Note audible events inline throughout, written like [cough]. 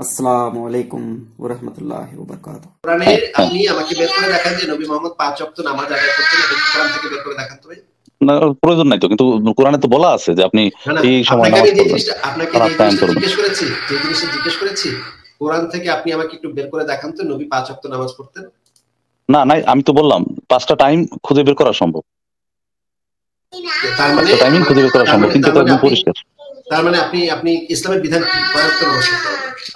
আসসালামু আলাইকুম নবী প্রয়োজন নাই কোরআনে জিজ্ঞেস করেছি থেকে আপনি আমাকে একটু বের করে দেখান নবী পাঁচ ওয়াক্ত নামাজ পড়তেন না আমি তো বললাম পাঁচটা টাইম খুঁজে বের করা সম্ভব মানে- খুঁজে বের করা সম্ভব মানে কিন্তু মানে পরিষ্কার তার মানে আপনি আপনি ইসলামের বিধান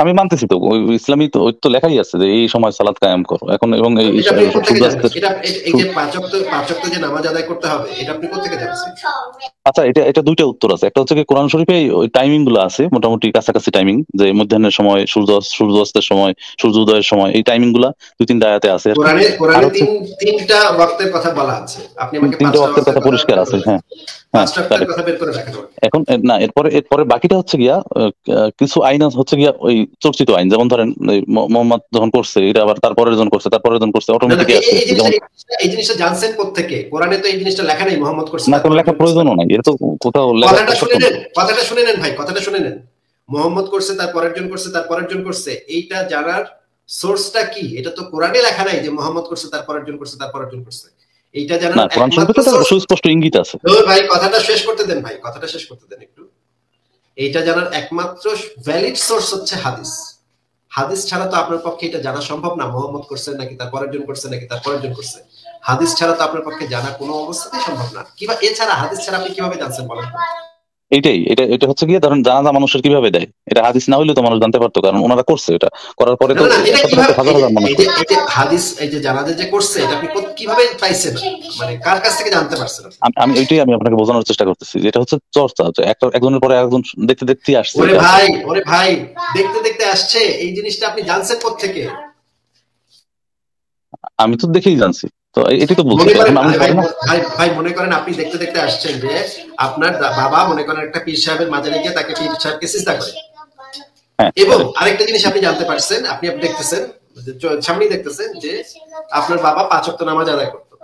আমি মানতেছি তো ওই ইসলামী তো ওই তো লেখাই আছে যে এই সময় সালাত কায়েম করো এখন এবং এই যে পাঁচক পাঁচক যে নামাজ আদায় করতে হবে এটা আপনি আচ্ছা এটা এটা দুইটা উত্তর আছে একটা হচ্ছে কোরআন শরীফে ওই টাইমিং গুলো আছে মোটামুটি কাছাকাছি টাইমিং যে মধ্যাহ্নের সময় সূর্য সূর্যাস্তের সময় সূর্য উদয়ের সময় এই টাইমিং গুলা দুই আছে কোরআনে কোরআনে তিন তিনটা ওয়াক্তের কথা বলা আছে আপনি আমাকে তিনটা ওয়াক্তের কথা পরিষ্কার আছে হ্যাঁ হ্যাঁ এখন না এরপরে এরপরে বাকিটা হচ্ছে গিয়া কিছু আইন হচ্ছে গিয়া ওই চর্চিত আইন যেমন ধরেন মোহাম্মদ যখন করছে এটা আবার তারপরে যখন করছে তারপরে যখন করছে অটোমেটিক এই জিনিসটা জানছেন কোত্থেকে কোরআনে তো এই জিনিসটা লেখা নাই মোহাম্মদ করছে না কোনো লেখা প্রয়োজনও নাই এটা তো কোথাও লেখা কথাটা শুনে নেন কথাটা শুনে নেন ভাই কথাটা শুনে নেন মোহাম্মদ করছে তারপরে জন করছে তারপরে জন করছে এইটা জানার সোর্সটা কি এটা তো কোরআনে লেখা নাই যে মোহাম্মদ করছে তারপরে জন করছে তারপরে জন করছে এইটা জানার সুস্পষ্ট ইঙ্গিত আছে ভাই কথাটা শেষ করতে দেন ভাই কথাটা শেষ করতে দেন একটু এটা জানার একমাত্র ভ্যালিড সোর্স হচ্ছে হাদিস হাদিস ছাড়া তো আপনার পক্ষে এটা জানা সম্ভব না মোহাম্মদ করছে নাকি তার পরের জন করছে নাকি তার পরের জন করছে হাদিস ছাড়া তো আপনার পক্ষে জানা কোনো অবস্থাতেই সম্ভব না কিবা এছাড়া হাদিস ছাড়া আপনি কিভাবে জানছেন বলেন এটাই এটা এটা হচ্ছে গিয়ে ধরেন জানাজা মানুষের কিভাবে দেয় এটা হাদিস না হইলে তো মানুষ জানতে পারতো কারণ ওনারা করছে এটা করার পরে তো হাজার হাজার মানুষ হাদিস এই যে জানাজা যে করছে এটা আপনি কিভাবে পাইছেন মানে কার কাছ থেকে জানতে পারছেন আমি ওইটাই আমি আপনাকে বোঝানোর চেষ্টা করতেছি যেটা হচ্ছে চর্চা একটা একজনের পরে একজন দেখতে দেখতে আসছে ওরে ভাই ওরে ভাই দেখতে দেখতে আসছে এই জিনিসটা আপনি জানছেন কোথা থেকে আমি তো দেখেই জানছি তো এটি তো মানে ভাই মনে করেন আপনি দেখতে দেখতে আসছেন যে আপনার বাবা মনে করেন একটা পীর সাহেবের তাকে পীর সাহেবকে করে হ্যাঁ। এবং আরেকটা জিনিস আপনি জানতে পারছেন আপনি দেখতেছেন সামনেই দেখতেছেন যে আপনার বাবা পাঁচ নামাজ আদায় করতো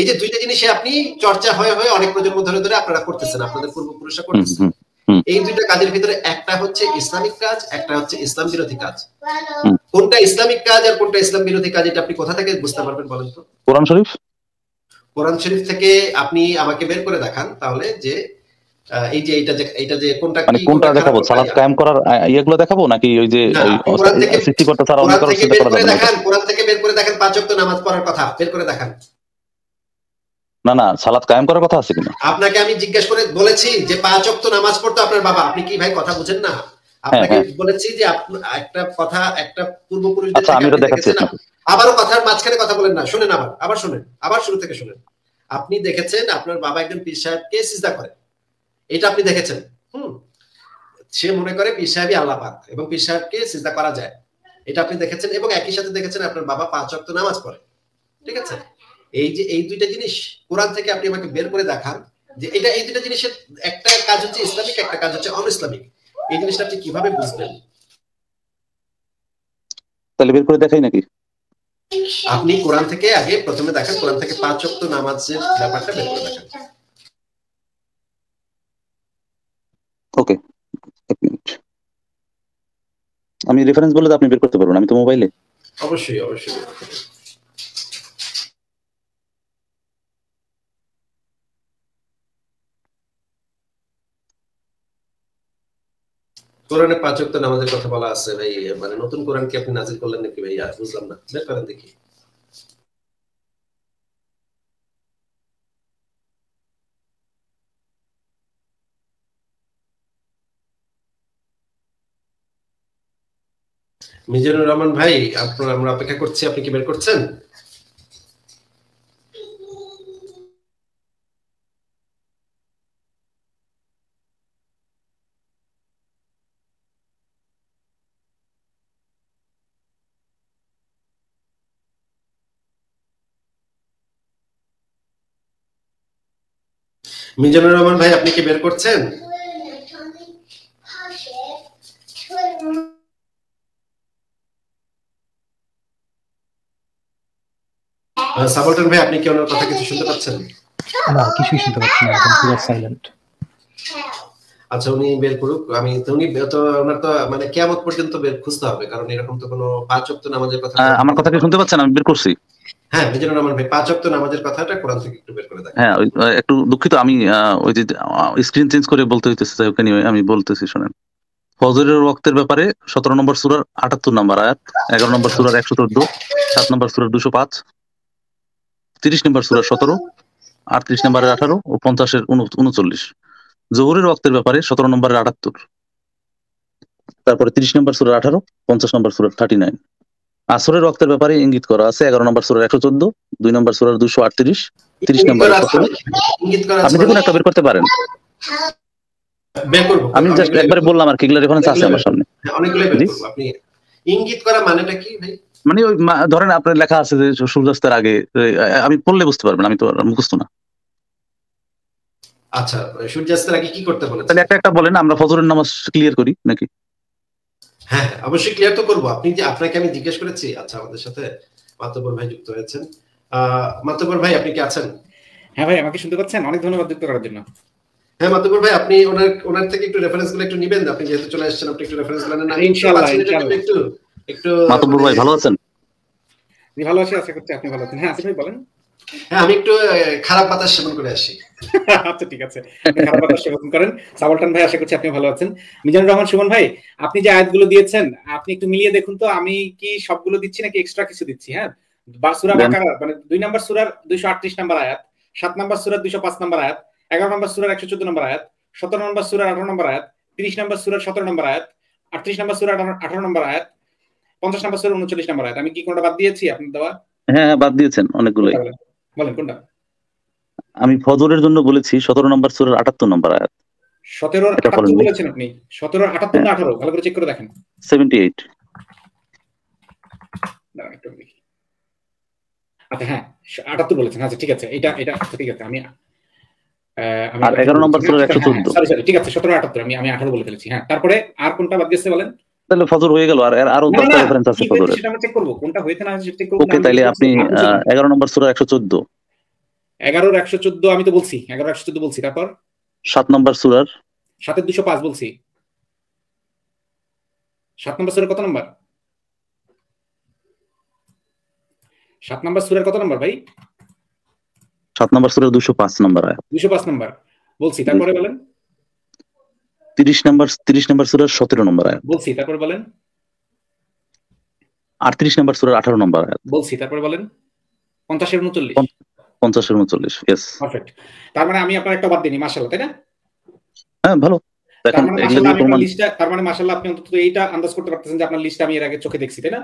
এই যে দুইটা জিনিসে আপনি চর্চা হয়ে হয়ে অনেক প্রজন্ম ধরে ধরে আপনারা করতেছেন আপনাদের পূর্বপুরুষরা করতেছেন এই দুইটা কাজের ভিতরে একটা হচ্ছে ইসলামিক কাজ একটা হচ্ছে ইসলাম বিরোধী কাজ কোনটা ইসলামিক কাজ আর কোনটা ইসলাম বিরোধী কাজ এটা আপনি কোথা থেকে বুঝতে পারবেন বলেন তো কোরআন শরীফ কোরআন শরীফ থেকে আপনি আমাকে বের করে দেখান তাহলে যে এই যে এটা যে এটা যে কোনটা মানে কোনটা দেখাবো সালাত কায়েম করার ইয়েগুলো দেখাবো নাকি ওই যে সৃষ্টিকর্তা ছাড়া অন্য কারো কোরআন থেকে বের করে দেখেন পাঁচ ওয়াক্ত নামাজ পড়ার কথা বের করে দেখান না না সালাত কায়েম করার কথা আছে কিনা আপনাকে আমি জিজ্ঞেস করে বলেছি যে পাঁচ ওয়াক্ত নামাজ পড়তো আপনার বাবা আপনি কি ভাই কথা বুঝেন না হ্যাঁ, আপনাকে হ্যাঁ। বলেছি যে একটা কথা একটা পূর্বপুরুষদের আচ্ছা আমি তো দেখাচ্ছি আবারও কথার মাঝখানে কথা বলেন না শুনেন আবার আবার শুনেন আবার শুরু থেকে শুনেন আপনি দেখেছেন আপনার বাবা একজন পীর সাহেবকে সিজদা করে এটা আপনি দেখেছেন হুম সে মনে করে পীর সাহেবই আল্লাহ পাক এবং পীর সাহেবকে সিজদা করা যায় এটা আপনি দেখেছেন এবং একই সাথে দেখেছেন আপনার বাবা পাঁচ ওয়াক্ত নামাজ পড়ে ঠিক আছে এই যে এই দুইটা জিনিস কোরআন থেকে আপনি আমাকে বের করে দেখান যে এটা এই দুইটা জিনিসের একটা কাজ হচ্ছে ইসলামিক একটা কাজ হচ্ছে অন ইসলামিক এই জিনিসটা আপনি কিভাবে বুঝবেন তাহলে বের করে দেখাই নাকি আপনি কোরআন থেকে আগে প্রথমে দেখেন কোরআন থেকে পাঁচ অক্ত নামাজের ব্যাপারটা বের করে দেখেন ওকে এক মিনিট আমি রেফারেন্স বলে আপনি বের করতে পারবেন আমি তো মোবাইলে অবশ্যই অবশ্যই কোরআনে পাঁচ পাঁচক্ত নামাজের কথা বলা আছে ভাই মানে নতুন কোরআন কি আপনি নাজির করলেন নাকি ভাই আর বুঝলাম না বের করেন দেখি মিজানুর রহমান ভাই আপনার আমরা অপেক্ষা করছি আপনি কি বের করছেন মিজানুর রহমান ভাই আপনি কি বের করছেন সাবলটন ভাই আপনি কি ওনার কথা কিছু শুনতে পাচ্ছেন না কিছুই শুনতে পাচ্ছি না এখন পুরো সাইলেন্ট আচ্ছা উনি বের করুক আমি উনি তো ওনার তো মানে কেমন পর্যন্ত বের খুঁজতে হবে কারণ এরকম তো কোনো পাঁচ অক্ট নামাজের কথা আমার কথা কি শুনতে পাচ্ছেন আমি বের করছি হ্যাঁ মিজানুর রহমান ভাই পাঁচ অক্ত নামাজের কথাটা কোরআন থেকে একটু বের করে দেখেন হ্যাঁ একটু দুঃখিত আমি ওই যে স্ক্রিন চেঞ্জ করে বলতে হইতেছে তাই ওখানে আমি বলতেছি শুনেন ফজরের ওয়াক্তের ব্যাপারে সতেরো নম্বর সুরার আটাত্তর নম্বর আয়াত এগারো নম্বর সুরার একশো চোদ্দ সাত নম্বর সুরার দুশো পাঁচ তিরিশ নম্বর সুরার সতেরো আটত্রিশ নম্বরের আঠারো ও পঞ্চাশের উনচল্লিশ জোহরের ওয়াক্তের ব্যাপারে সতেরো নম্বরের আটাত্তর তারপরে তিরিশ নম্বর সুরার আঠারো পঞ্চাশ নম্বর সুরার থার্টি নাইন আসরের রক্তের ব্যাপারে ইঙ্গিত করা আছে এগারো নম্বর সুরের একশো চোদ্দ দুই নম্বর সুরের দুশো আটত্রিশ তিরিশ নম্বর আপনি দেখুন একটা বের করতে পারেন আমি জাস্ট একবারে বললাম আর কি এগুলো রেফারেন্স আছে আমার সামনে ইঙ্গিত করা মানেটা কি মানে ওই ধরেন আপনার লেখা আছে যে সূর্যাস্তের আগে আমি পড়লে বুঝতে পারবেন আমি তো মুখস্থ না আচ্ছা সূর্যাস্তের আগে কি করতে বলেন তাহলে একটা একটা বলেন আমরা ফজরের নামাজ ক্লিয়ার করি নাকি হ্যাঁ অবশ্যই ক্লিয়ার তো করবো আপনি যে আপনাকে আমি জিজ্ঞেস করেছি আচ্ছা আমাদের সাথে মাতবর ভাই যুক্ত হয়েছেন মাতবর ভাই আপনি কি আছেন হ্যাঁ ভাই আমাকে শুনতে পাচ্ছেন অনেক ধন্যবাদ যুক্ত করার জন্য হ্যাঁ মাতবর ভাই আপনি ওনার ওনার থেকে একটু রেফারেন্স গুলো একটু নিবেন আপনি যেহেতু চলে আসছেন আপনি একটু রেফারেন্স গুলো নেন ইনশাআল্লাহ একটু একটু মাতবর ভাই ভালো আছেন ভালো আছি আশা করছি আপনি ভালো আছেন হ্যাঁ আসিফ ভাই বলেন হ্যাঁ, আমি একটু খারাপ বাতাস সেবন করে আসি [laughs] আচ্ছা ঠিক আছে খারাপ বাতাস সেবন করেন সাবলটান ভাই আশা করছি আপনি ভালো আছেন মিজানুর রহমান সুমন ভাই আপনি যে আয়াতগুলো দিয়েছেন আপনি একটু মিলিয়ে দেখুন তো আমি কি সবগুলো দিচ্ছি নাকি এক্সট্রা কিছু দিচ্ছি হ্যাঁ বা সুরা বাকারা মানে দুই নম্বর সুরার দুইশো আটত্রিশ নাম্বার আয়াত সাত নম্বর সুরার দুইশো পাঁচ নাম্বার আয়াত এগারো নম্বর সুরার একশো চোদ্দ নম্বর আয়াত সতেরো নম্বর সুরার আঠারো নম্বর আয়াত তিরিশ নম্বর সুরার সতেরো নম্বর আয়াত আটত্রিশ নম্বর সুরার আঠারো নম্বর আয়াত পঞ্চাশ নম্বর সুরার উনচল্লিশ নম্বর আয়াত আমি কি কোনটা বাদ দিয়েছি আপনি দেওয়া হ্যাঁ বাদ দিয়েছেন অনেকগুলোই আচ্ছা, বলেন কোনটা আমি ফজরের জন্য বলেছি সতেরো নম্বর সুরের আটাত্তর নম্বর আয়াত সতেরো বলেছেন আপনি সতেরো আটাত্তর না হ্যাঁ। আঠারো ভালো করে চেক করে দেখেন সেভেন্টি এইট আচ্ছা হ্যাঁ আটাত্তর বলেছেন আচ্ছা ঠিক আছে এটা এটা আচ্ছা, ঠিক আছে আমি আর এগারো নম্বর সুরের আচ্ছা, একশো চোদ্দ হ্যাঁ, হ্যাঁ, ঠিক আছে সতেরো আটাত্তর আমি আমি আঠারো বলে ফেলেছি হ্যাঁ তারপরে আর কোনটা বাদ গেছে বলেন তাহলে ফজর হয়ে গেল আর আরো দশটা রেফারেন্স আছে ফজরের ওকে তাহলে আপনি 11 নম্বর সূরা 114 11 এর 114 আমি তো বলছি 11 114 বলছি তারপর 7 নম্বর সূরার 7 এর 205 বলছি 7 নম্বর সুরের কত নম্বর 7 নম্বর সূরার কত নম্বর ভাই 7 নম্বর সূরার 205 নম্বর আয়াত পাঁচ নম্বর বলছি তারপরে বলেন নম্বর নম্বর নম্বর আয়াত বলছি তারপর বলেন নম্বর নম্বর আয়াত বলছি তারপর বলেন পারফেক্ট তার মানে আমি আপনার একটা বাদ দিইনি মাশাআল্লাহ তাই না হ্যাঁ ভালো তার মানে, মানে মাশাআল্লাহ আপনি অন্তত এইটা আন্দাজ করতে পারতেছেন যে আপনার লিস্ট আমি এর আগে চোখে দেখছি তাই না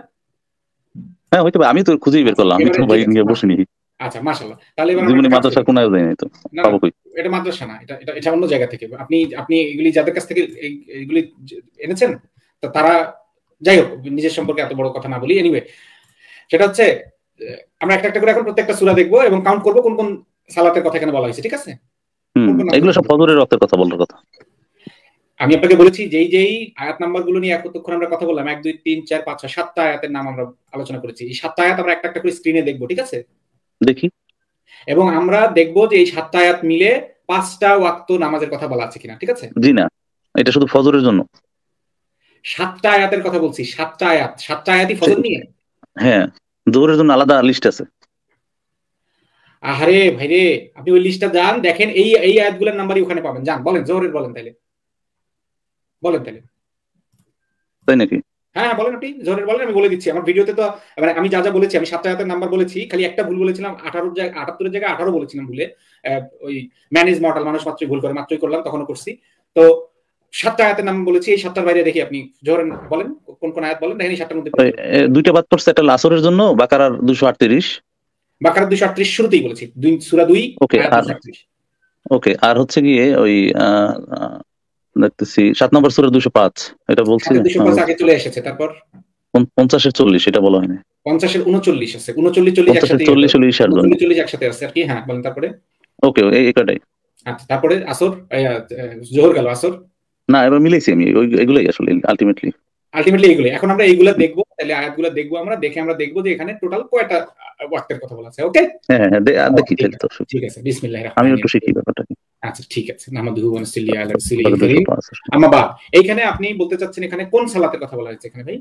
হ্যাঁ হইতে পারে আমি তো খুঁজেই বের করলাম আমি তো ভাই নিয়ে আচ্ছা মাশাআল্লাহ তাহলে এবার জীবনে মাদ্রাসা কোনায় যাই নাই তো পাবো কই এটা মাদ্রাসা না এটা এটা এটা অন্য জায়গা থেকে আপনি আপনি এগুলি যাদের কাছ থেকে এগুলি এনেছেন তা তারা যাই হোক নিজের সম্পর্কে এত বড় কথা না বলি এনিওয়ে সেটা হচ্ছে আমরা একটা একটা করে এখন প্রত্যেকটা সূরা দেখবো এবং কাউন্ট করবো কোন কোন সালাতের কথা এখানে বলা হয়েছে ঠিক আছে এগুলো সব ফজরের রক্তের কথা বলার কথা আমি আপনাকে বলেছি যেই যেই আয়াত নাম্বার গুলো নিয়ে এতক্ষণ আমরা কথা বললাম এক দুই তিন চার পাঁচ ছয় সাতটা আয়াতের নাম আমরা আলোচনা করেছি এই সাতটা আয়াত আমরা একটা একটা করে স্ক্রিনে দেখবো ঠিক আছে দেখি এবং আমরা দেখব যে এই সাতটা আয়াত মিলে পাঁচটা ওয়াক্ত নামাজের কথা বলা আছে কিনা ঠিক আছে জি না এটা শুধু ফজরের জন্য সাতটা আয়াতের কথা বলছি সাতটা আয়াত সাতটা আয়াতই ফজর নিয়ে হ্যাঁ দৌড়ের জন্য আলাদা লিস্ট আছে আহারে ভাইরে আপনি ওই লিস্টটা যান দেখেন এই এই আয়াতগুলোর নাম্বারই ওখানে পাবেন যান বলেন জোহরের বলেন তাহলে বলেন তাহলে তাই নাকি হ্যাঁ হ্যাঁ বলেন আপনি জোরে বলেন আমি বলে দিচ্ছি আমার ভিডিওতে তো মানে আমি যা যা বলেছি আমি সাতটা হাতের নাম্বার বলেছি খালি একটা ভুল বলেছিলাম আঠারো জায়গায় আটাত্তরের জায়গায় আঠারো বলেছিলাম ভুলে ওই ম্যানেজ মডেল মানুষ মাত্রই ভুল করে মাত্রই করলাম তখনও করছি তো সাতটা আয়াতের নাম বলেছি এই সাতটার বাইরে দেখি আপনি জোরেন বলেন কোন কোন আয়াত বলেন দেখেন এই সাতটার মধ্যে দুইটা বাদ পড়ছে একটা লাসরের জন্য বাকারার দুশো আটত্রিশ বাকারার দুশো আটত্রিশ শুরুতেই বলেছি দুই সুরা দুই ওকে আর ওকে আর হচ্ছে গিয়ে ওই দেখতেছি সাত নম্বর সুরের দুশো পাঁচ এটা বলছি হ্যাঁ, হ্যাঁ। আগে চলে এসেছে তারপর পঞ্চাশের চল্লিশ এটা বলা হয়নি পঞ্চাশের উনচল্লিশ আছে উনচল্লিশ চল্লিশ একসাথে চল্লিশ চল্লিশ চল্লিশ একসাথে আছে আর কি হ্যাঁ বলেন তারপরে ওকে এই একটাই আচ্ছা তারপরে আসর জোহর গেল আসর না এবার মিলেছি আমি এগুলোই আসলে আলটিমেটলি আলটিমেটলি এগুলো এখন আমরা এইগুলা দেখবো তাহলে আয়াতগুলো দেখবো আমরা দেখে আমরা দেখবো যে এখানে টোটাল কয়টা ওয়াক্তের কথা বলা আছে ওকে হ্যাঁ হ্যাঁ দেখি ঠিক আছে বিসমিল্লাহির রাহমানির রাহিম আমি একটু শিখি ব্যাপারটা আচ্ছা ঠিক আছে নামাদুহু ওয়া নাসিল্লি আলা রাসূলিল কারীম আম্মা বাদ এইখানে আপনি বলতে চাচ্ছেন এখানে কোন সালাতের কথা বলা হয়েছে এখানে ভাই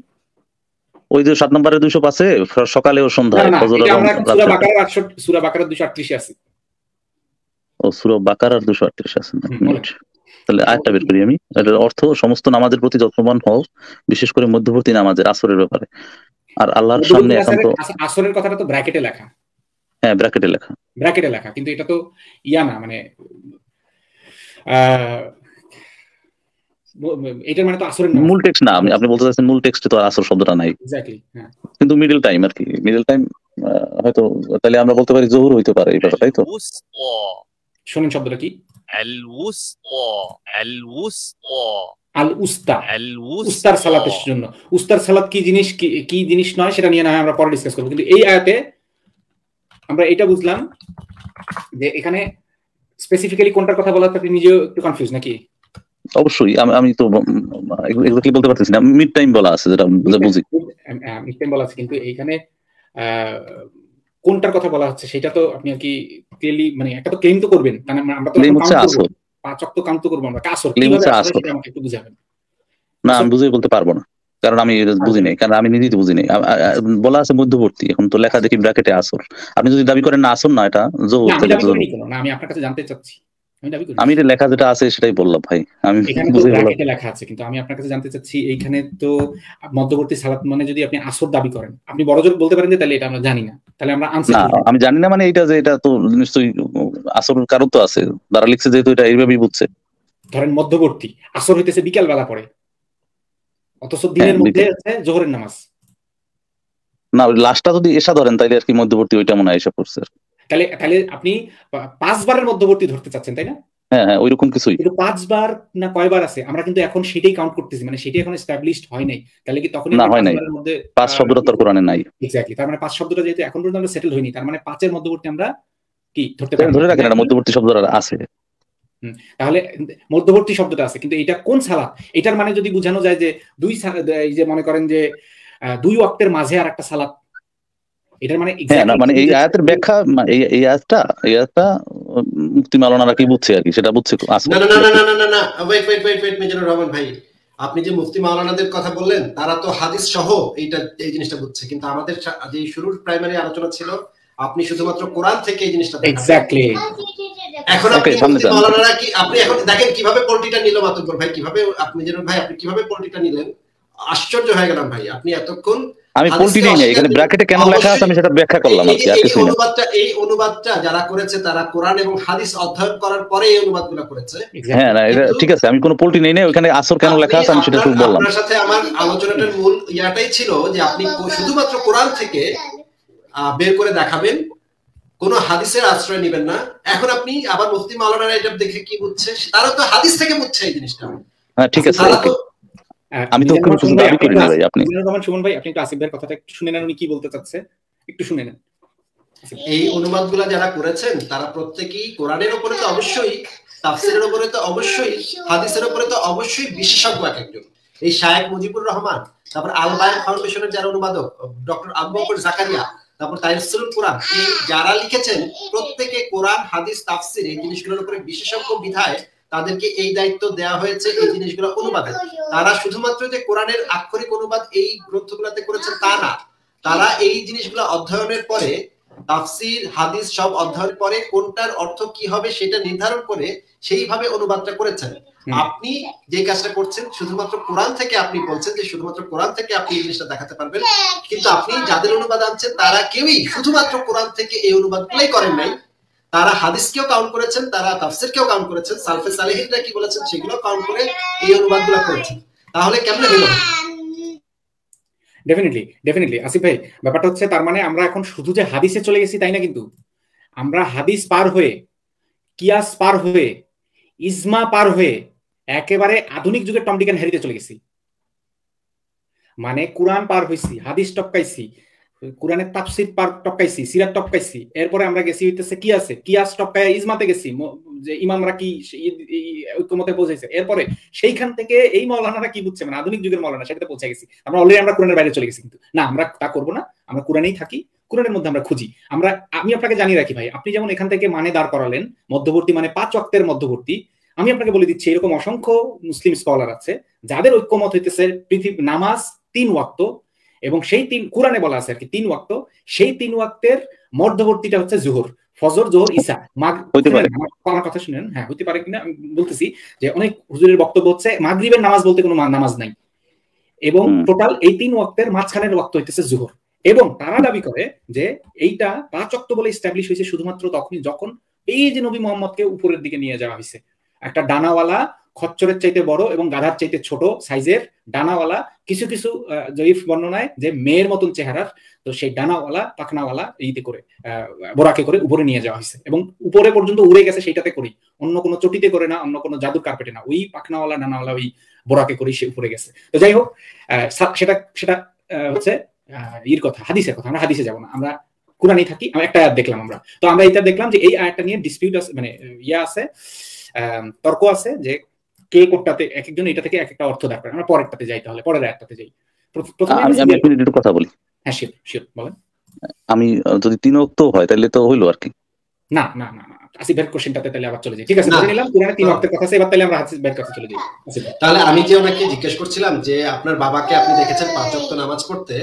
ওই যে 7 নম্বরে 205 এ সকালে ও সন্ধ্যায় ফজর এবং সূরা বাকারা 68 সূরা বাকারা 238 এ আছে ও সূরা বাকারার 238 আছে তাহলে আয়াতটা বের করি আমি এটার অর্থ সমস্ত নামাজের প্রতি যত্নবান হও বিশেষ করে মধ্যবর্তী নামাজের আসরের ব্যাপারে আর আল্লাহর সামনে এখন তো আসরের কথাটা তো ব্র্যাকেটে লেখা হ্যাঁ ব্র্যাকেটে লেখা ব্র্যাকেটে লেখা কিন্তু এটা তো ইয়া না মানে এটার মানে তো আসরের নাম মূল টেক্সট না আপনি বলতে চাচ্ছেন মূল টেক্সটে তো আসর শব্দটা নাই হ্যাঁ। কিন্তু মিডল টাইম আর কি মিডল টাইম হয়তো তাহলে আমরা বলতে পারি হইতে পারে এই তো শুনুন শব্দটা কি আল উসতা আল উসতা আল উস্তার সালাতের জন্য সালাত কি জিনিস কি জিনিস নয় সেটা নিয়ে না আমরা পরে ডিসকাস করবো কিন্তু এই আয়াতে আমরা এটা বুঝলাম যে এখানে স্পেসিফিক্যালি কোনটার কথা বলা আপনি নিজেও একটু কনফিউজ নাকি অবশ্যই আমি আমি তো এক্স্যাক্টলি বলতে পারতেছি না মিড টাইম বলা আছে যেটা বুঝি মিড টাইম বলা আছে কিন্তু এইখানে কোনটার কথা বলা হচ্ছে সেটা তো আপনি কি ক্লিয়ারলি মানে একটা তো ক্লেম তো করবেন মানে আমরা তো ক্লেম হচ্ছে আসর পাঁচ অক্ত কান্ত করব আমরা কাসর ক্লেম হচ্ছে আসল একটু বুঝাবেন না আমি বুঝে বলতে পারবো না কারণ আমি আচ্ছা। বুঝি নাই কারণ আমি নিজেই বুঝি নাই বলা আছে মধ্যবর্তী এখন তো লেখা দেখি ব্র্যাকেটে আসর আপনি যদি দাবি করেন না আসর না এটা জহুর আমি আপনার কাছে জানতে চাচ্ছি আমি এটা লেখা যেটা আছে সেটাই বললাম ভাই আমি বুঝে লেখা আছে কিন্তু আমি আপনার কাছে জানতে চাচ্ছি এইখানে তো মধ্যবর্তী সালাত মানে যদি আপনি আসর দাবি করেন আপনি বড় জোর বলতে পারেন যে তাহলে এটা আমরা জানি না তাহলে আমরা আনসার আমি জানি না মানে এটা যে এটা তো নিশ্চয়ই আসর কারণ তো আছে তারা লিখছে যেহেতু এটা এইভাবেই বুঝছে ধরেন মধ্যবর্তী আসর হইতেছে বিকেল বেলা পড়ে অথচ দিনের মধ্যে আছে জোহরের নামাজ না লাস্টটা যদি এসা ধরেন তাইলে আর কি মধ্যবর্তী ওইটা মনে হয় পড়ছে তাহলে তাহলে আপনি পাঁচবারের মধ্যবর্তী ধরতে চাচ্ছেন তাই না হ্যাঁ হ্যাঁ ওইরকম কিছুই কিন্তু পাঁচবার না কয়বার আছে আমরা কিন্তু এখন সেটাই কাউন্ট করতেছি মানে সেটাই এখন এস্টাবলিশড হয় নাই তাহলে কি তখন না হয় নাই পাঁচ শব্দটা তোর কোরআনে নাই এক্স্যাক্টলি তার মানে পাঁচ শব্দটা যেহেতু এখন পর্যন্ত আমরা সেটেল হয়নি তার মানে পাঁচের মধ্যবর্তী আমরা কি ধরতে পারি ধরে রাখেন মধ্যবর্তী শব্দটা আছে তাহলে মধ্যবর্তী শব্দটা আছে কিন্তু এটা কোন সালাত এটার মানে যদি বোঝানো যায় যে দুই এই যে মনে করেন যে দুই ওয়াক্তের মাঝে আর একটা সালাত এটার মানে হ্যাঁ, মানে এই আয়াতের ব্যাখ্যা মানে এই আয়াতটা এই আয়াতটা মুক্তি মালানারা কি বুঝছে আর কি সেটা বুঝছে না না না না না না wait wait wait wait Rahman ভাই আপনি যে মুফতি মাওলানাদের কথা বললেন তারা তো হাদিস সহ এইটা এই জিনিসটা বুঝছে কিন্তু আমাদের যে শুরুর প্রাইমারি আলোচনা ছিল আপনি শুধুমাত্র কোরআন থেকে এই জিনিসটা এক্স্যাক্টলি এখন আপনি মৌলানারা কি আপনি এখন দেখেন কিভাবে পলটিটা নিল মাতুব্বর ভাই কিভাবে আপনি যেন ভাই আপনি কিভাবে পলটিটা নিলেন আশ্চর্য হয়ে গেলাম ভাই আপনি এতক্ষণ আমি পলটি নিই এখানে ব্র্যাকেটে কেন লেখা আছে আমি সেটা ব্যাখ্যা করলাম আজকে আর কিছু না অনুবাদটা এই অনুবাদটা যারা করেছে তারা কোরআন এবং হাদিস অধ্যয়ন করার পরে এই অনুবাদগুলো করেছে হ্যাঁ না এটা ঠিক আছে আমি কোনো পলটি নেই না ওখানে আসর কেন লেখা আছে আমি সেটা শুধু বললাম আপনার সাথে আমার আলোচনাটার মূল ইয়াটাই ছিল যে আপনি শুধুমাত্র কোরআন থেকে বের করে দেখাবেন কোন হাদিসের আশ্রয় নেবেন না এখন আপনি আবার মুফতি মাওলানা এটা দেখে কি বুঝছে তারা তো হাদিস থেকে বুঝছে এই জিনিসটা হ্যাঁ, ঠিক আছে হ্যাঁ, আমি তো কোনো দাবি করি না ভাই আপনি রহমান সুমন ভাই আপনি একটু আসিফ ভাইয়ের কথাটা একটু শুনে নেন উনি কি বলতে চাচ্ছে একটু শুনে নেন এই অনুবাদগুলো যারা করেছেন তারা প্রত্যেকই কোরআনের উপরে তো অবশ্যই তাফসিরের উপরে তো অবশ্যই হাদিসের উপরে তো অবশ্যই বিশেষজ্ঞ এক একজন এই শায়েক মুজিবুর রহমান তারপর আল বায়ান ফাউন্ডেশনের যারা অনুবাদক ডক্টর আবু বকর জাকারিয়া তারপর তাইসুল কোরআন যারা লিখেছেন প্রত্যেকে কোরআন হাদিস তাফসির এই জিনিসগুলোর উপরে বিশেষজ্ঞ বিধায় তাদেরকে এই দায়িত্ব দেওয়া হয়েছে এই জিনিসগুলো অনুবাদে তারা শুধুমাত্র যে কোরআনের আক্ষরিক অনুবাদ এই গ্রন্থগুলাতে করেছেন তা না তারা এই জিনিসগুলো অধ্যয়নের পরে তাফসির হাদিস সব অধ্যয়ন করে কোনটার অর্থ কি হবে সেটা নির্ধারণ করে সেইভাবে অনুবাদটা করেছেন আপনি যে কাজটা করছেন শুধুমাত্র কোরআন থেকে আপনি বলছেন যে শুধুমাত্র কোরআন থেকে আপনি এই জিনিসটা দেখাতে পারবেন কিন্তু আপনি যাদের অনুবাদ আনছেন তারা কেউই শুধুমাত্র কোরআন থেকে এই অনুবাদ গুলোই করেন নাই তারা হাদিসকেও কাউন্ট করেছেন তারা তাফসির কেও কাউন্ট করেছেন সালফে সালেহিনরা কি বলেছেন সেগুলো কাউন্ট করে এই অনুবাদ গুলা করেছেন তাহলে কেমন হলো ডেফিনেটলি ডেফিনেটলি আসিফ ভাই ব্যাপারটা হচ্ছে তার মানে আমরা এখন শুধু যে হাদিসে চলে গেছি তাই না কিন্তু আমরা হাদিস পার হয়ে কিয়াস পার হয়ে ইজমা পার হয়ে একেবারে আধুনিক যুগের টমডিকান হেরিতে চলে গেছি মানে কোরআন পার হয়েছি হাদিস টপকাইছি কোরআনের তাফসির পার টপকাইছি সিরাত টপকাইছি এরপরে আমরা গেছি হইতেছে কি আছে আস টপকাই ইজমাতে গেছি যে ইমামরা কি ঐক্যমতে পৌঁছাইছে এরপরে সেইখান থেকে এই মৌলানারা কি বুঝছে মানে আধুনিক যুগের মৌলানা সেটাতে পৌঁছে গেছি আমরা অলরেডি আমরা কোরআনের বাইরে চলে গেছি কিন্তু না আমরা তা করবো না আমরা কোরআনেই থাকি কোরআনের মধ্যে আমরা খুঁজি আমরা আমি আপনাকে জানিয়ে রাখি ভাই আপনি যেমন এখান থেকে মানে দাঁড় করালেন মধ্যবর্তী মানে পাঁচ অক্তের মধ্যবর্তী আমি আপনাকে বলে দিচ্ছি এরকম অসংখ্য মুসলিম স্কলার আছে যাদের ঐক্যমত হইতেছে পৃথিবী নামাজ তিন ওয়াক্ত এবং সেই তিন কোরআনে বলা আছে আর কি তিন ওয়াক্ত সেই তিন ওয়াক্তের মধ্যবর্তীটা হচ্ছে জুহর ফজর জোহর ইসা মাগ আমার কথা শুনেন হ্যাঁ হতে পারে কিনা আমি বলতেছি যে অনেক হুজুরের বক্তব্য হচ্ছে মাগরীবের নামাজ বলতে কোনো নামাজ নাই এবং টোটাল এই তিন ওয়াক্তের মাঝখানের ওয়াক্ত হইতেছে জুহর এবং তারা দাবি করে যে এইটা পাঁচ অক্ত বলে ইস্টাবলিশ হয়েছে শুধুমাত্র তখনই যখন এই যে নবী মোহাম্মদকে উপরের দিকে নিয়ে যাওয়া হয়েছে একটা ডানাওয়ালা খচ্চরের চাইতে বড় এবং গাধার চাইতে ছোট সাইজের ডানাওয়ালা কিছু কিছু জয়ীফ বর্ণনায় যে মেয়ের মতন চেহারার তো সেই ডানাওয়ালা পাখনাওয়ালা এইতে করে বোরাকে করে উপরে নিয়ে যাওয়া হয়েছে এবং উপরে পর্যন্ত উড়ে গেছে সেইটাতে করি অন্য কোনো চটিতে করে না অন্য কোনো জাদুর কার্পেটে না ওই পাখনাওয়ালা ডানাওয়ালা ওই বোরাকে করেই সে উপরে গেছে তো যাই হোক সেটা সেটা হচ্ছে ইর কথা হাদিসের কথা আমরা হাদিসে যাব না আমরা কোরআনই থাকি আমরা একটা আয়াত দেখলাম আমরা তো আমরা এটা দেখলাম যে এই আয়াতটা নিয়ে ডিসপিউট আছে মানে ইয়া আছে তর্ক আছে যে কে কোনটাতে এক একজন এটা থেকে এক একটা অর্থ দেখার আমরা পরেরটাতে পরের একটাতে যাই আমি একটু কথা বলি হ্যাঁ শিওর শিওর বলেন আমি যদি তিন অক্ত হয় তাহলে তো হইলো আর কি না না না যাই কথা আছে এবার তাহলে আমি যে ওনাকে জিজ্ঞেস করছিলাম যে আপনার বাবাকে আপনি দেখেছেন পাঁচ ওয়াক্ত নামাজ পড়তে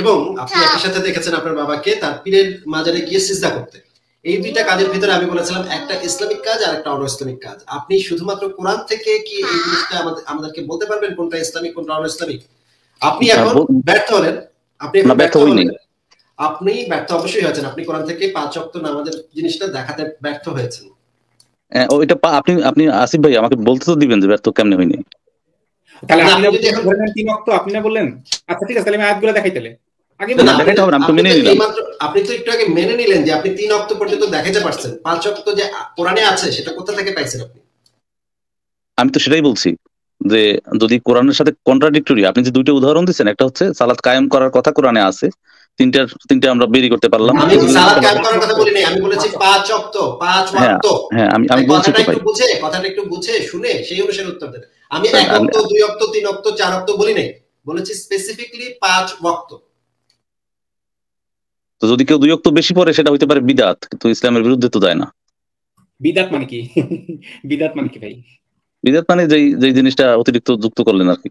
এবং আপনি হ্যাঁ। একই সাথে দেখেছেন আপনার বাবাকে তার পীরের মাজারে গিয়ে সিজা করতে এই দুইটা কাজের ভিতরে আমি বলেছিলাম একটা ইসলামিক কাজ আর একটা অন ইসলামিক কাজ আপনি শুধুমাত্র কোরআন থেকে কি এই হ্যাঁ। জিনিসটা আমাদেরকে বলতে পারবেন কোনটা ইসলামিক কোনটা অন ইসলামিক আপনি এখন ব্যর্থ হলেন আপনি ব্যর্থ হলেন আপনি ব্যর্থ অবশ্যই হয়েছেন আপনি কোরআন থেকে পাঁচ অক্ত আমাদের জিনিসটা দেখাতে ব্যর্থ হয়েছেন হ্যাঁ, ওইটা আপনি আপনি আসিফ ভাই আমাকে বলতে তো দিবেন যে ব্যর্থ কেমনে হয়নি তাহলে আপনি যদি এখন ধরেন তিন অক্ত আপনি না বললেন আচ্ছা ঠিক আছে তাহলে আমি আয়াতগুলো দেখাই তাহলে আপনি তো একটু আগে মেনে নিলেন যে আপনি তিন অক্ট পর্যন্ত দেখাতে পারছেন পাঁচ অক্ট যে কোরআনে আছে সেটা কোথা থেকে পাইছেন আপনি আমি তো সেটাই বলছি যে যদি কোরআনের সাথে কন্ট্রাডিক্টরি আপনি যে দুইটা উদাহরণ দিচ্ছেন একটা হচ্ছে সালাদ কায়েম করার কথা কোরআনে আছে তিনটার তিনটা আমরা বেরি করতে পারলাম আমি সালাদ কায়েম করার কথা বলিনি আমি বলেছি পাঁচ ওয়াক্ত পাঁচ ওয়াক্ত হ্যাঁ, হ্যাঁ আমি আমি বলছি তো বুঝে কথাটা একটু বুঝে শুনে সেই অনুসারে উত্তর দেন আমি এক ওয়াক্ত দুই ওয়াক্ত তিন ওয়াক্ত চার ওয়াক্ত বলি নাই বলেছি স্পেসিফিকলি পাঁচ ওয়াক্ত তো যদি কেউ দুই অক্ত বেশি পড়ে সেটা হইতে পারে বিদাত কিন্তু ইসলামের বিরুদ্ধে তো যায় না বিদাত মানে কি বিদাত মানে কি ভাই বিদাত মানে যে যে জিনিসটা অতিরিক্ত যুক্ত করলেন আর কি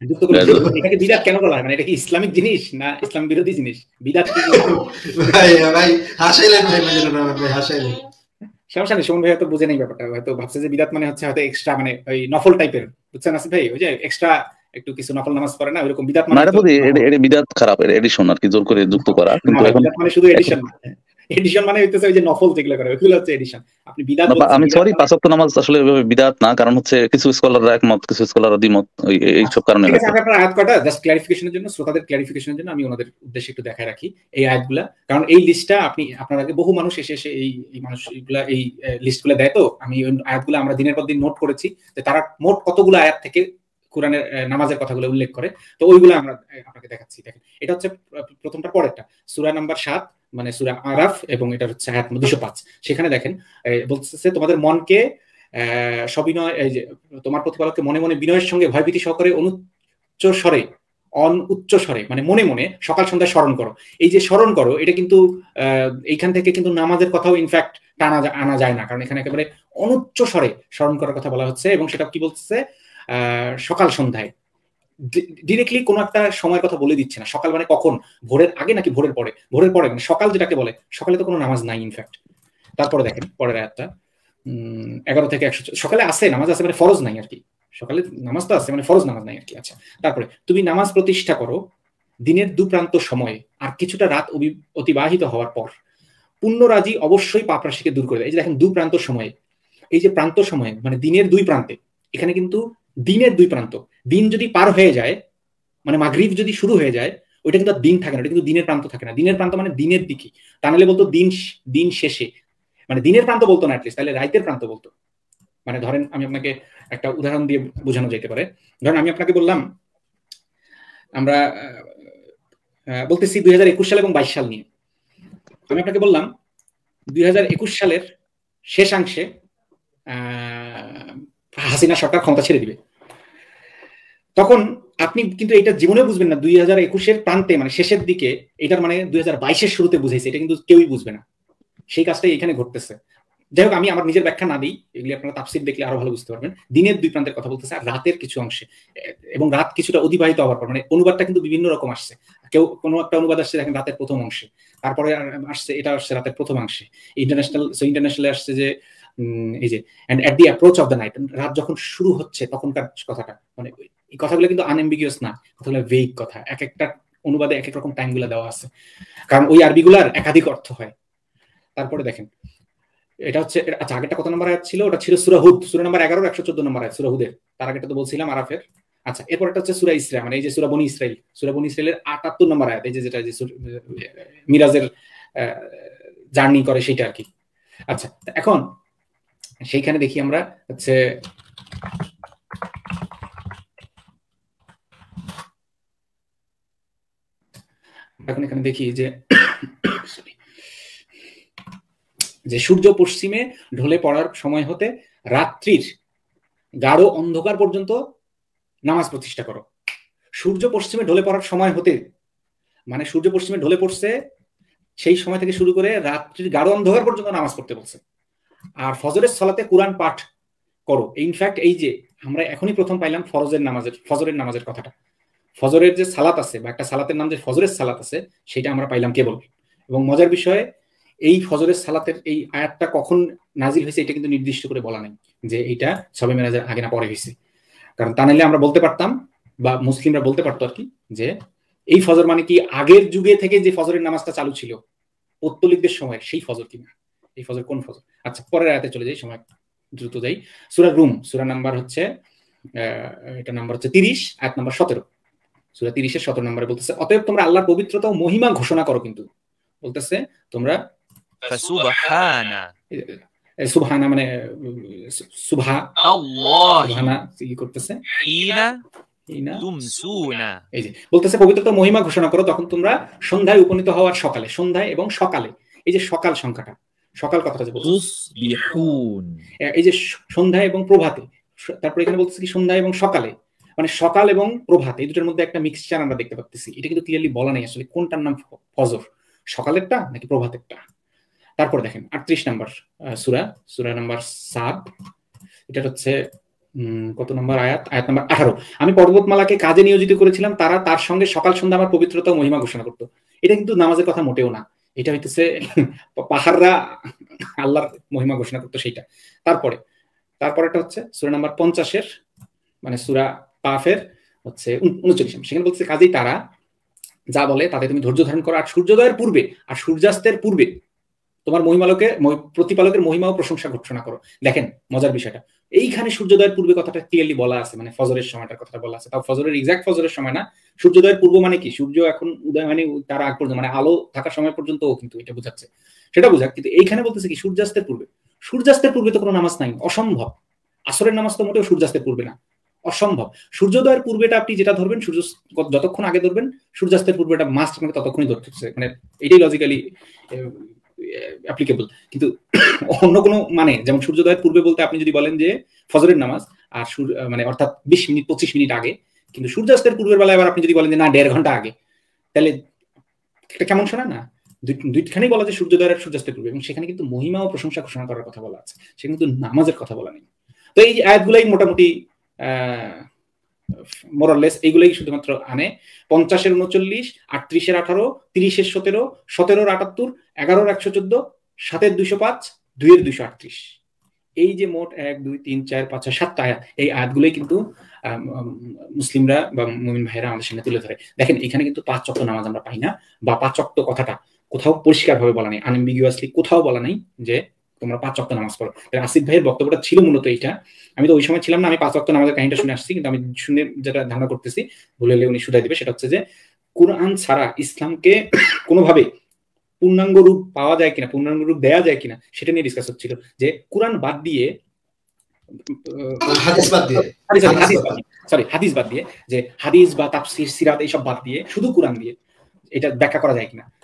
এটাকে বিদাত কেন বলা হয় মানে এটা কি ইসলামিক জিনিস না ইসলাম বিরোধী জিনিস বিদাত কি ভাই ভাই হাসাইলেন ভাই ভাই হাসাইলেন সমস্যা নেই সুমন ভাই হয়তো বুঝে নেই ব্যাপারটা হয়তো ভাবছে যে বিদাত মানে হচ্ছে হয়তো এক্সট্রা মানে ওই নফল টাইপের বুঝছেন আসিফ ভাই ওই যে এক্সট্রা একটু কিছু নকল নামাজ পড়ে না এরকম বিদাত মানে এটা বিদাত খারাপ এর এডিশন আর কি জোর করে যুক্ত করা কিন্তু এখন মানে শুধু এডিশন না এডিশন মানে হইতেছে ওই যে নফল যেগুলো করে ওগুলো হচ্ছে এডিশন আপনি বিদাত আমি সরি পাঁচ ওয়াক্ত নামাজ আসলে বিদাত না কারণ হচ্ছে কিছু স্কলাররা একমত কিছু স্কলাররা দ্বিমত এই সব কারণে আছে আপনারা আয়াত কটা জাস্ট ক্লারিফিকেশনের জন্য শ্রোতাদের ক্লারিফিকেশনের জন্য আমি ওনাদের উদ্দেশ্যে একটু দেখায় রাখি এই আয়াতগুলা কারণ এই লিস্টটা আপনি আপনার আগে বহু মানুষ এসে এসে এই এই মানুষগুলা এই লিস্টগুলো দেয় তো আমি আয়াতগুলো আমরা দিনের পর দিন নোট করেছি যে তারা মোট কতগুলো আয়াত থেকে কোরআনের নামাজের কথাগুলো উল্লেখ করে তো ওইগুলো আমরা আপনাকে দেখাচ্ছি দেখেন এটা হচ্ছে প্রথমটা পরেরটা সুরা নাম্বার সাত মানে সুরা আরাফ এবং এটা হচ্ছে আয়াত দুশো পাঁচ সেখানে দেখেন বলতেছে তোমাদের মনকে সবিনয় তোমার প্রতিপালককে মনে মনে বিনয়ের সঙ্গে ভয়ভীতি সহকারে অনুচ্চ স্বরে অন উচ্চ স্বরে মানে মনে মনে সকাল সন্ধ্যায় স্মরণ করো এই যে স্মরণ করো এটা কিন্তু এইখান থেকে কিন্তু নামাজের কথাও ইনফ্যাক্ট টানা আনা যায় না কারণ এখানে একেবারে অনুচ্চ স্বরে স্মরণ করার কথা বলা হচ্ছে এবং সেটা কি বলছে সকাল সন্ধ্যায় ডিরেক্টলি কোনো একটা সময়ের কথা বলে দিচ্ছে না সকাল মানে কখন ভোরের আগে নাকি ভোরের পরে ভোরের পরে মানে সকাল যেটাকে বলে সকালে তো কোনো নামাজ নাই ইনফ্যাক্ট তারপরে দেখেন পরের আয়াতটা এগারো থেকে একশো সকালে আসে নামাজ আসে মানে ফরজ নাই আর কি সকালে নামাজ তো আসে মানে ফরজ নামাজ নাই আর কি আচ্ছা তারপরে তুমি নামাজ প্রতিষ্ঠা করো দিনের দু প্রান্ত সময়ে আর কিছুটা রাত অতিবাহিত হওয়ার পর পুণ্যরাজি অবশ্যই পাপরাশিকে দূর করে দেয় এই যে দেখেন দু প্রান্ত সময়ে এই যে প্রান্ত সময়ে মানে দিনের দুই প্রান্তে এখানে কিন্তু দিনের দুই প্রান্ত দিন যদি পার হয়ে যায় মানে মাগরীব যদি শুরু হয়ে যায় ওইটা কিন্তু দিন থাকে না ওটা কিন্তু দিনের প্রান্ত থাকে না দিনের প্রান্ত মানে দিনের দিকে তা নাহলে বলতো দিন দিন শেষে মানে দিনের প্রান্ত বলতো না অ্যাটলিস্ট তাহলে রাইতের প্রান্ত বলতো মানে ধরেন আমি আপনাকে একটা উদাহরণ দিয়ে বোঝানো যেতে পারে ধরেন আমি আপনাকে বললাম আমরা বলতেছি দুই হাজার একুশ সাল এবং বাইশ সাল নিয়ে আমি আপনাকে বললাম দুই হাজার একুশ সালের শেষাংশে হাসিনা সরকার ক্ষমতা ছেড়ে দিবে তখন আপনি কিন্তু এটা জীবনে বুঝবেন না দুই হাজার একুশের প্রান্তে মানে শেষের দিকে এটার মানে দুই হাজার বাইশের শুরুতে বুঝেছে এটা কিন্তু কেউই বুঝবে না সেই কাজটাই এখানে ঘটতেছে যাই হোক আমি আমার নিজের ব্যাখ্যা না দিই এগুলি আপনারা তাফসির দেখলে আরো ভালো বুঝতে পারবেন দিনের দুই প্রান্তের কথা বলতেছে আর রাতের কিছু অংশে এবং রাত কিছুটা অতিবাহিত হওয়ার পর মানে অনুবাদটা কিন্তু বিভিন্ন রকম আসছে কেউ কোনো একটা অনুবাদ আসছে দেখেন রাতের প্রথম অংশে তারপরে আসছে এটা আসছে রাতের প্রথম অংশে ইন্টারন্যাশনাল ইন্টারন্যাশনালে আসছে যে এই যে and at the approach of the night রাত যখন শুরু হচ্ছে তখনকার কথাটা মানে এই কথাগুলো কিন্তু আনএম্বিগিয়াস না কথাগুলো ভেগ কথা এক একটা অনুবাদে এক এক রকম গুলো দেওয়া আছে কারণ ওই আরবিগুলার একাধিক অর্থ হয় তারপরে দেখেন এটা হচ্ছে আচ্ছা আগেটা কত নম্বর আয়াত ছিল ওটা ছিল সুরাহুদ সুরা নম্বর এগারো একশো চোদ্দ নম্বর আয়াত সুরাহুদের তার আগেটা তো বলছিলাম আরাফের আচ্ছা এরপর একটা হচ্ছে সুরা ইসরা মানে এই যে সুরাবনি বনি ইসরায়েল সুরা বনি আটাত্তর নম্বর আয়াত এই যে যেটা যে মিরাজের জার্নি করে সেটা আর কি আচ্ছা এখন সেইখানে দেখি আমরা হচ্ছে এখন এখানে দেখি যে যে সূর্য পশ্চিমে ঢলে পড়ার সময় হতে রাত্রির গাঢ় অন্ধকার পর্যন্ত নামাজ প্রতিষ্ঠা করো সূর্য পশ্চিমে ঢলে পড়ার সময় হতে মানে সূর্য পশ্চিমে ঢলে পড়ছে সেই সময় থেকে শুরু করে রাত্রির গাঢ় অন্ধকার পর্যন্ত নামাজ পড়তে বলছে আর ফজরের সলাতে কোরআন পাঠ করো ইনফ্যাক্ট এই যে আমরা এখনই প্রথম পাইলাম ফরজের নামাজের ফজরের নামাজের কথাটা ফজরের যে সালাত আছে বা একটা সালাতের নাম যে ফজরের সালাত আছে সেটা আমরা পাইলাম কেবল এবং মজার বিষয়ে এই ফজরের সালাতের এই আয়াতটা কখন নাজিল হয়েছে এটা কিন্তু নির্দিষ্ট করে বলা নাই যে এটা সবে মেরাজের আগে না পরে হয়েছে কারণ তা নাহলে আমরা বলতে পারতাম বা মুসলিমরা বলতে পারতো আর কি যে এই ফজর মানে কি আগের যুগে থেকে যে ফজরের নামাজটা চালু ছিল পত্তলিকদের সময় সেই ফজর কিনা এই ফজর কোন ফজর আচ্ছা পরের আয়াতে চলে যাই সময় দ্রুত যাই সুরা রুম সুরা নাম্বার হচ্ছে এটা নাম্বার হচ্ছে তিরিশ আয়াত নাম্বার সতেরো সুরা তিরিশের সতেরো নম্বরে বলতেছে অতএব তোমরা আল্লাহর পবিত্রতা ও মহিমা ঘোষণা করো কিন্তু বলতেছে তোমরা সুবহানা মানে করতেছে এই যে বলতেছে পবিত্রতা মহিমা ঘোষণা করো তখন তোমরা সন্ধ্যায় উপনীত হওয়ার সকালে সন্ধ্যায় এবং সকালে এই যে সকাল সংখ্যাটা সকাল কথাটা যে এই যে সন্ধ্যায় এবং প্রভাতে তারপর এখানে বলতেছে কি সন্ধ্যায় এবং সকালে মানে সকাল এবং প্রভাত এই দুটোর মধ্যে একটা মিক্সচার আমরা দেখতে পাচ্ছি এটা কিন্তু ক্লিয়ারলি বলা নেই আসলে কোনটার নাম ফজর সকালেরটা নাকি প্রভাতেরটা তারপর দেখেন আটত্রিশ নাম্বার সুরা সুরা নাম্বার সাত এটা হচ্ছে কত নম্বর আয়াত আয়াত নাম্বার আঠারো আমি পর্বতমালাকে কাজে নিয়োজিত করেছিলাম তারা তার সঙ্গে সকাল সন্ধ্যা আমার পবিত্রতা মহিমা ঘোষণা করতো এটা কিন্তু নামাজের কথা মোটেও না এটা হইতেছে [laughs] পাহাড়রা আল্লাহর মহিমা ঘোষণা করতো সেইটা তারপরে তারপরেটা হচ্ছে সুরা নাম্বার পঞ্চাশের মানে সুরা পাফের হচ্ছে উনচল্লিশ সেখানে বলছে কাজেই তারা যা বলে তাতে তুমি ধৈর্য ধারণ করো আর সূর্যোদয়ের পূর্বে আর সূর্যাস্তের পূর্বে তোমার মহিমালোকে প্রতিপালকের মহিমা ও প্রশংসা ঘোষণা করো দেখেন মজার বিষয়টা এইখানে সূর্যোদয়ের পূর্বে কথাটা ক্লিয়ারলি বলা আছে মানে ফজরের সময়টার কথাটা বলা আছে তাও ফজরের এক্সাক্ট ফজরের সময় না সূর্যোদয়ের পূর্ব মানে কি সূর্য এখন উদয় মানে তার আগ পর্যন্ত মানে আলো থাকার সময় পর্যন্ত কিন্তু এটা বোঝাচ্ছে সেটা বোঝাক কিন্তু এইখানে বলতেছে কি সূর্যাস্তের পূর্বে সূর্যাস্তের পূর্বে তো কোনো নামাজ নাই অসম্ভব আসরের নামাজ তো মোটেও সূর্যাস্তের পূর্বে না অসম্ভব সূর্যোদয়ের পূর্বেটা আপনি যেটা ধরবেন সূর্য যতক্ষণ আগে ধরবেন সূর্যাস্তের পূর্বেটা মাস্ট আপনাকে ততক্ষণই ধরতে হচ্ছে মানে এটাই লজিক্যালি অ্যাপ্লিকেবল কিন্তু [coughs] অন্য কোনো মানে যেমন সূর্যোদয়ের পূর্বে বলতে আপনি যদি বলেন যে ফজরের নামাজ আর মানে অর্থাৎ বিশ মিনিট পঁচিশ মিনিট আগে কিন্তু সূর্যাস্তের পূর্বের বেলায় আবার আপনি যদি বলেন যে না দেড় ঘন্টা আগে তাহলে এটা কেমন শোনা না দুইখানেই বলা যে সূর্যোদয় আর সূর্যাস্তের পূর্বে এবং সেখানে কিন্তু মহিমা ও প্রশংসা ঘোষণা করার কথা বলা আছে সেখানে কিন্তু নামাজের কথা বলা নেই তো এই আয়াতগুলাই মোটামুটি মোরালেস এইগুলোই শুধুমাত্র আনে পঞ্চাশের উনচল্লিশ আটত্রিশের আঠারো তিরিশের সতেরো সতেরোর আটাত্তর এগারোর একশো চোদ্দ সাতের দুইশো পাঁচ দুইয়ের দুইশো আটত্রিশ এই যে মোট এক দুই তিন চার পাঁচ ছয় সাতটা আয়াত এই আয়াতগুলোই কিন্তু মুসলিমরা বা মুমিন ভাইরা আমাদের সামনে তুলে ধরে দেখেন এখানে কিন্তু পাঁচ চক্র নামাজ আমরা পাই না বা পাঁচ চক্র কথাটা কোথাও পরিষ্কার ভাবে বলা নেই আনএম্বিগুয়াসলি কোথাও বলা নেই যে তোমরা পাঁচ অক্ত নামাজ পড়ো আসিফ ভাইয়ের বক্তব্যটা ছিল মূলত এইটা আমি তো ওই সময় ছিলাম না আমি পাঁচ অক্ত নামাজের কাহিনীটা শুনে আসছি কিন্তু আমি শুনে যেটা ধারণা করতেছি ভুলে হলে উনি শুধাই দিবে সেটা হচ্ছে যে কোরআন ছাড়া ইসলামকে কোনোভাবে পূর্ণাঙ্গ রূপ পাওয়া যায় কিনা পূর্ণাঙ্গ রূপ দেয়া যায় কিনা সেটা নিয়ে ডিসকাস হচ্ছিল যে কোরআন বাদ দিয়ে হাদিস বাদ দিয়ে সরি হাদিস বাদ দিয়ে যে হাদিস বা তাপসির সিরাত এইসব বাদ দিয়ে শুধু কোরআন দিয়ে এটা ব্যাখ্যা করা যায় কিনা